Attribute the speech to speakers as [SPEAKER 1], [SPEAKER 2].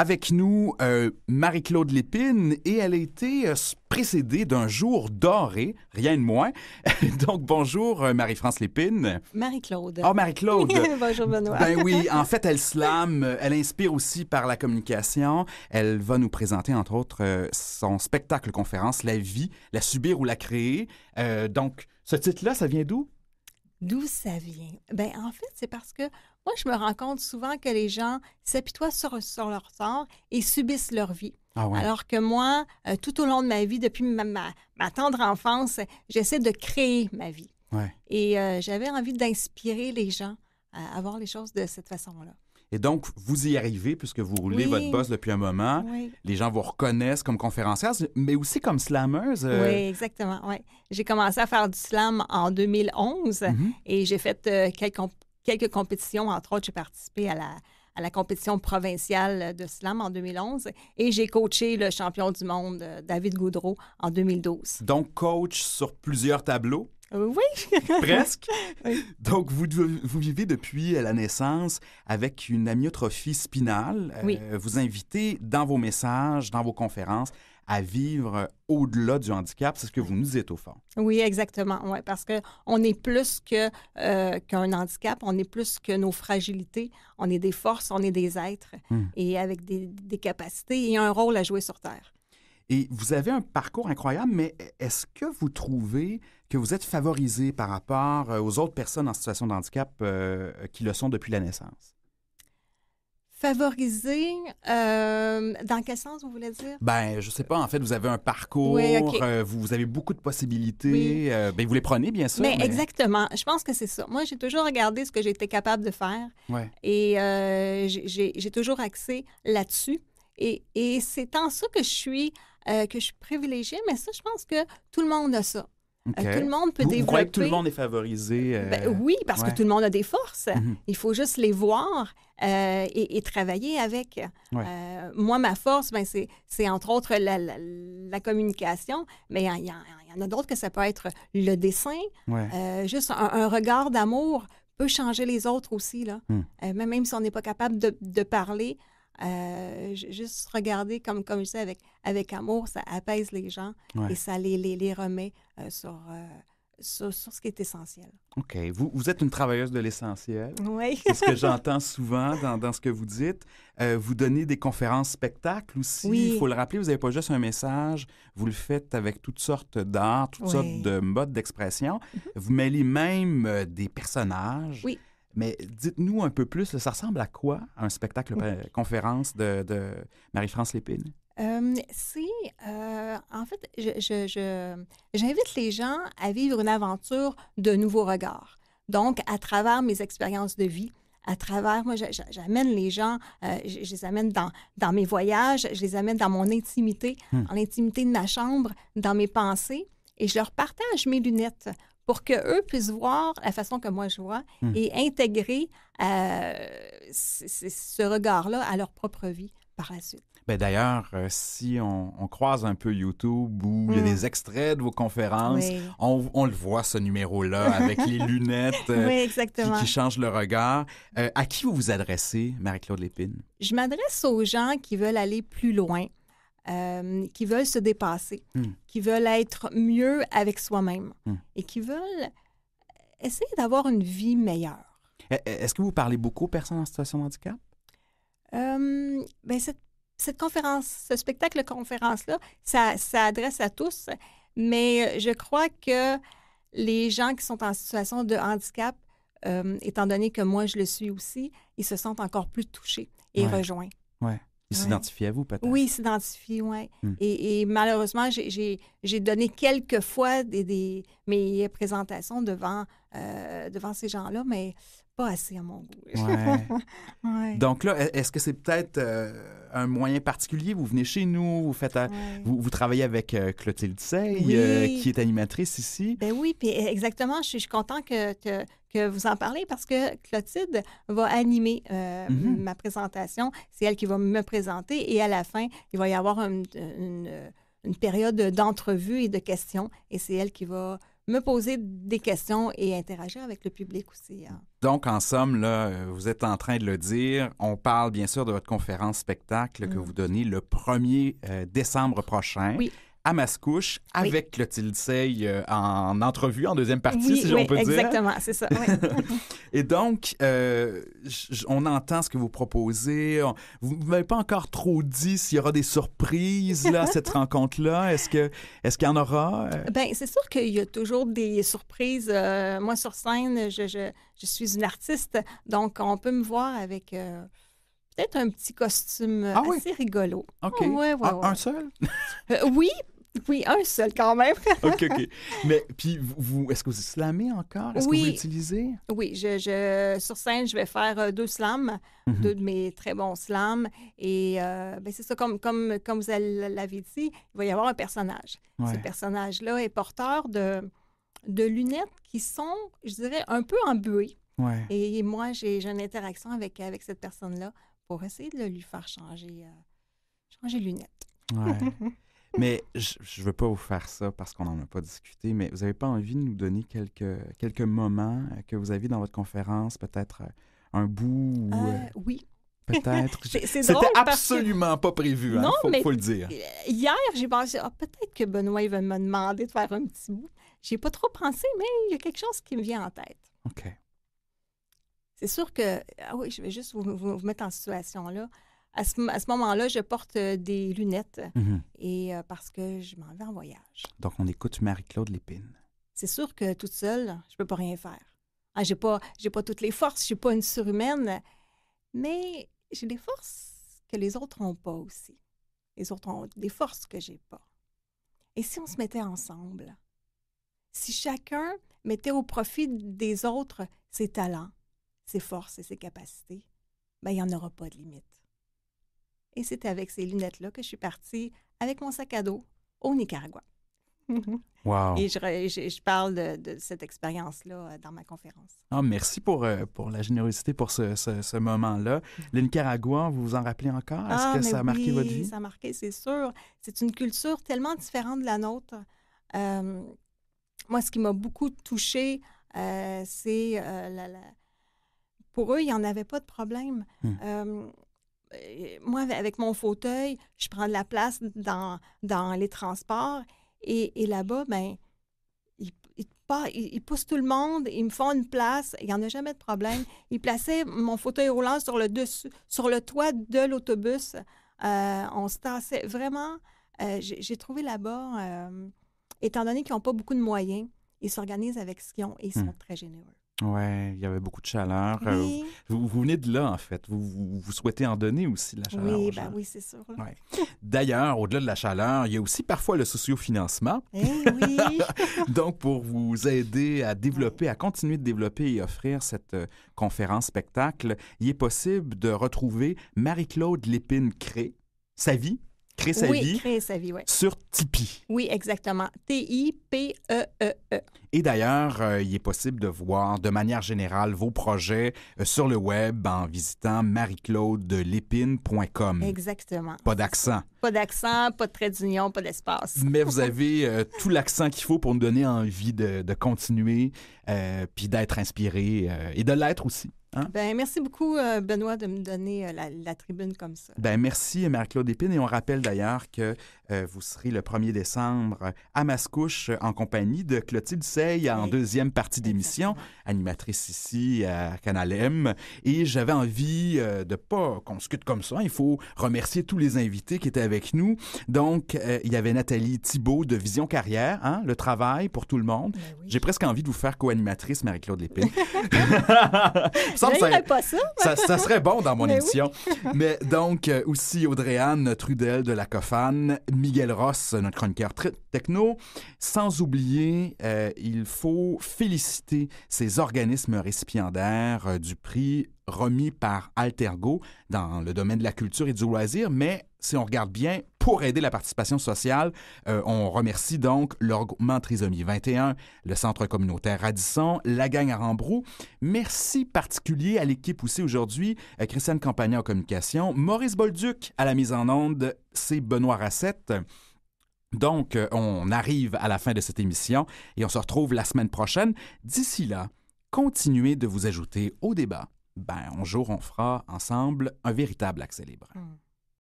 [SPEAKER 1] Avec nous, euh, Marie-Claude Lépine, et elle a été euh, précédée d'un jour doré, rien de moins. Donc, bonjour, euh, Marie-France Lépine.
[SPEAKER 2] Marie-Claude. Oh, Marie-Claude. bonjour, Benoît. Ben oui,
[SPEAKER 1] en fait, elle slame, elle inspire aussi par la communication. Elle va nous présenter, entre autres, son spectacle-conférence La vie, la subir ou la créer. donc, ce titre-là, ça vient d'où? D'où ça
[SPEAKER 2] vient? Ben, en fait, c'est parce que moi, je me rends compte souvent que les gens s'apitoient sur, leur sort et subissent leur vie. Ah Alors que moi, euh, tout au long de ma vie, depuis ma, tendre enfance, j'essaie de créer ma vie. Et euh, j'avais envie d'inspirer les gens à voir les choses de cette façon-là.
[SPEAKER 1] Et donc, vous y arrivez puisque vous roulez votre boss depuis un moment. Les gens vous reconnaissent comme conférencière, mais aussi comme slammeuse. Euh. Oui,
[SPEAKER 2] exactement. J'ai commencé à faire du slam en 2011 mm-hmm. et j'ai fait euh, quelques, compétitions. Entre autres, j'ai participé à la, à la compétition provinciale de slam en 2011 et j'ai coaché le champion du monde euh, David Goudreau en 2012.
[SPEAKER 1] Donc coach sur plusieurs tableaux
[SPEAKER 2] euh, oui. Presque.
[SPEAKER 1] Donc, vous, vivez depuis euh, la naissance avec une amyotrophie spinale. Euh, vous invitez dans vos messages, dans vos conférences, à vivre au-delà du handicap. C'est ce que vous nous dites au fond.
[SPEAKER 2] Oui, exactement. Ouais, parce qu'on est plus qu'un handicap, on est plus que nos fragilités. On est des forces, on est des êtres hum. et avec des, des capacités et un rôle à jouer sur Terre.
[SPEAKER 1] Et vous avez un parcours incroyable, mais est-ce que vous trouvez que vous êtes favorisé par rapport euh, aux autres personnes en situation de handicap euh, qui le sont depuis la naissance?
[SPEAKER 2] Favorisé, euh, dans quel sens vous voulez dire?
[SPEAKER 1] Ben, je sais pas. En fait, vous avez un parcours, vous, avez beaucoup de possibilités. Ben, vous les prenez, bien sûr. Mais,
[SPEAKER 2] exactement. Je pense que c'est ça. Moi, j'ai toujours regardé ce que j'étais capable de faire. Ouais. Et j'ai toujours axé là-dessus. Et, et c'est en ça que je suis euh, que je privilégiée, mais ça, je pense que tout le monde a ça.
[SPEAKER 1] Euh, tout le monde peut développer. Vous croyez que tout le monde est favorisé? Ben, euh, oui, parce que tout le
[SPEAKER 2] monde a des forces. Mhm. Il faut juste les voir et, travailler avec. moi, ma force, ben, c'est entre autres la, la, communication, mais il y, en a d'autres que ça peut être le dessin. juste un, regard d'amour peut changer les autres aussi. Là. Hmm. même si on n'est pas capable de, de parler, euh, juste regarder, comme, comme je disais, avec, avec amour, ça apaise les gens et ça les, les, les remet euh, euh, sur, sur, ce qui est essentiel.
[SPEAKER 1] OK. Vous, vous êtes une travailleuse de l'essentiel. Oui. C'est ce que j'entends souvent dans, dans, ce que vous dites. vous donnez des conférences spectacles aussi. Il faut le rappeler, vous n'avez pas juste un message, vous le faites avec toutes sortes d'art, toutes sortes de modes d'expression. Vous mêlez même des personnages. Oui mais dites-nous un peu plus, ça ressemble à quoi un spectacle une conférence de, Marie-France Lépine?
[SPEAKER 2] Euh, euh en fait, j'invite je, les gens à vivre une aventure de nouveaux regards. Donc, à travers mes expériences de vie, à travers, moi, j'amène les gens, euh, je, les amène dans, dans mes voyages, je les amène dans mon intimité, hmm. en l'intimité de ma chambre, dans mes pensées, et je leur partage mes lunettes pour qu'eux puissent voir la façon que moi je vois hmm. et intégrer euh, ce regard-là à leur propre vie par la suite.
[SPEAKER 1] Ben, d'ailleurs, euh, si on, croise un peu YouTube ou il y a hmm. des extraits de vos conférences, on, le voit, ce numéro-là, avec les lunettes euh, Qui, changent le regard. à qui vous vous adressez, Marie-Claude Lépine?
[SPEAKER 2] Je m'adresse aux gens qui veulent aller plus loin, euh, qui veulent se dépasser, hmm. qui veulent être mieux avec soi-même hmm. et qui veulent essayer d'avoir une vie meilleure.
[SPEAKER 1] E, e, est-ce que vous parlez beaucoup aux personnes en situation de handicap?
[SPEAKER 2] Euh, ben cette, conférence, ce spectacle conférence-là, ça, s'adresse à tous, mais je crois que les gens qui sont en situation de handicap, euh, étant donné que moi je le suis aussi, ils se sentent encore plus touchés et rejoints.
[SPEAKER 1] Ouais. Il à vous, peut-être.
[SPEAKER 2] Oui, il s'identifie, oui. Hmm. Et, malheureusement, j'ai donné quelques fois des, mes présentations devant, euh, devant ces gens-là, mais assez à mon goût.
[SPEAKER 1] Donc là, e-, est-ce que c'est peut-être euh, un moyen particulier? Vous venez chez nous, vous faites, vous, travaillez avec euh, Clotilde Sey, euh, qui est animatrice ici.
[SPEAKER 2] Ben oui, e-, exactement, je suis, contente content que, que, vous en parlez parce que Clotilde va animer mm-hmm. ma présentation. C'est elle qui va me présenter et à la fin, il va y avoir une période d'entrevue et de questions et c'est elle qui va me poser des questions et interagir avec le public aussi.
[SPEAKER 1] Hein. Donc, en somme, là, euh, vous êtes en train de le dire. On parle bien sûr de votre conférence spectacle que mm. vous donnez le 1er euh, décembre prochain. Oui à Mascouche avec Clotilde Sey euh, en entrevue en deuxième partie, si oui, peux peut dire. Exactement, c'est ça. Et donc, euh, on entend ce que vous proposez. vous ne m'avez pas encore trop dit s'il y aura des surprises là, à cette rencontre-là. Est-ce que est qu'il y en aura? Euh,
[SPEAKER 2] ben, c'est sûr qu'il y a toujours des surprises. moi, sur scène, je, je, suis une artiste, donc on peut me voir avec peut-être un petit costume ah assez rigolo. Ah, ah, ouais, Un seul? Euh, oui, oui, un seul quand même. OK, OK.
[SPEAKER 1] Mais puis, vous, est-ce que vous slamez encore? Est-ce que vous
[SPEAKER 2] l'utilisez? Oui, je, je, sur scène, je vais faire euh, deux slams, mhm. deux de mes très bons slams. Et euh, ben, c'est ça, comme, comme, comme vous l'avez dit, il va y avoir un personnage. Ce personnage-là est porteur de, de lunettes qui sont, je dirais, un peu embuées. Ouais. Et moi, j'ai une interaction avec, avec cette personne-là pour essayer de lui faire changer, euh, changer lunettes.
[SPEAKER 1] mais je ne veux pas vous faire ça parce qu'on n'en a pas discuté, mais vous n'avez pas envie de nous donner quelques, quelques moments que vous avez dans votre conférence, peut-être euh, un bout? Euh, oui. Peut-être. C'était absolument pas prévu, hein, faut, faut le dire.
[SPEAKER 2] Hier, j'ai pensé, ah, peut-être que Benoît va me demander de faire un petit bout. J'ai pas trop pensé, mais il y a quelque chose qui me vient en tête. OK. C'est sûr que, ah oui, je vais juste vous, mettre en situation là. À ce, moment-là, je porte euh, des lunettes mhm. et euh, parce que je m'en vais en voyage.
[SPEAKER 1] Donc, on écoute Marie-Claude Lépine.
[SPEAKER 2] C'est sûr que toute seule, je ne peux pas rien faire. Ah, je n'ai pas, pas toutes les forces, je ne suis pas une surhumaine, mais j'ai des forces que les autres n'ont pas aussi. Les autres ont des forces que je n'ai pas. Et si on se mettait ensemble? Si chacun mettait au profit des autres ses talents, ses forces et ses capacités, ben, il n'y en aura pas de limite. Et c'est avec ces lunettes-là que je suis partie avec mon sac à dos au Nicaragua. Wow. Et je, je, parle de, cette expérience-là euh, dans ma conférence.
[SPEAKER 1] Ah, merci pour, euh, pour la générosité pour ce, ce, moment-là. Mm-hmm. Le Nicaragua, vous vous en rappelez encore? Est-ce ah, que ça a marqué votre vie? Ça a
[SPEAKER 2] marqué, c'est sûr. C'est une culture tellement différente de la nôtre. Euh, moi, ce qui m'a beaucoup touchée, c'est la, pour eux, il n'y en avait pas de problème. Hmm. Euh, euh, moi, avec mon fauteuil, je prends de la place dans, dans les transports et, là-bas, ben, ils, poussent tout le monde, ils me font une place, il n'y en a jamais de problème. Ils plaçaient mon fauteuil roulant sur le, dessus, sur le toit de l'autobus. Euh, on se tassait vraiment. J'ai trouvé là-bas, étant donné qu'ils n'ont pas beaucoup de moyens, ils s'organisent avec ce qu'ils ont et ils hmm. sont très généreux.
[SPEAKER 1] Oui, il y avait beaucoup de chaleur. Euh, vous, venez de là, en fait. Vous, souhaitez en donner aussi de la chaleur. Oui,
[SPEAKER 2] ben oui, c'est sûr.
[SPEAKER 1] D'ailleurs, au-delà de la chaleur, il y a aussi parfois le sociofinancement.
[SPEAKER 2] Eh oui.
[SPEAKER 1] Donc, pour vous aider à développer, à continuer de développer et offrir cette euh, conférence-spectacle, il est possible de retrouver Marie-Claude Lépine-Cré, sa vie Créer sa oui,
[SPEAKER 2] vie. Sur Tipeee. Oui, exactement. T-I-P-E-E-E.
[SPEAKER 1] Et d'ailleurs, euh, il est possible de voir de manière générale vos projets euh, sur le web en visitant claude MarieClaudeLepine.com.
[SPEAKER 2] Exactement. Pas d'accent. Pas d'accent, pas de trait d'union, pas d'espace.
[SPEAKER 1] Mais vous avez euh, tout l'accent qu'il faut pour nous donner envie de continuer, puis d'être inspiré et de l'être aussi. Hein?
[SPEAKER 2] Ben, merci beaucoup, euh, Benoît, de me donner euh, la, tribune comme ça.
[SPEAKER 1] Ben, merci, Marie-Claude Épine. Et on rappelle d'ailleurs que euh, vous serez le 1er décembre à Mascouche en compagnie de Clotilde Sey en deuxième partie d'émission, animatrice ici à Canal M. Et j'avais envie de pas qu'on se quitte comme ça. Il faut remercier tous les invités qui étaient avec nous. Donc, il y avait Nathalie Thibault de Vision Carrière, hein, le travail pour tout le monde. Ben J'ai presque envie de vous faire co-animatrice, Marie-Claude Lépine.
[SPEAKER 2] ça, serait bon dans mon émission.
[SPEAKER 1] mais donc, euh, aussi Audrey-Anne Trudel de la Cofane, Miguel Ross, notre chroniqueur techno. Sans oublier, euh, il faut féliciter ces organismes récipiendaires euh, du prix remis par Altergo dans le domaine de la culture et du loisir, mais si on regarde bien, pour aider la participation sociale. Euh, on remercie donc l'Orgement Trisomie 21, le Centre communautaire Radisson, la gang à Rembroux. Merci particulier à l'équipe aussi aujourd'hui, euh, Christiane Campagna en communication, Maurice Bolduc à la mise en onde, c'est Benoît Racette. Donc, euh, on arrive à la fin de cette émission et on se retrouve la semaine prochaine. D'ici là, continuez de vous ajouter au débat. Ben, un jour, on fera ensemble un véritable accès libre.
[SPEAKER 2] Hum.